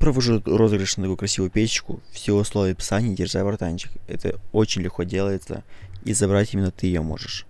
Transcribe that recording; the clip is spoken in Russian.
провожу розыгрыш на такую красивую печку, все условия описания, держа бортанчик. Это очень легко делается, и забрать именно ты ее можешь.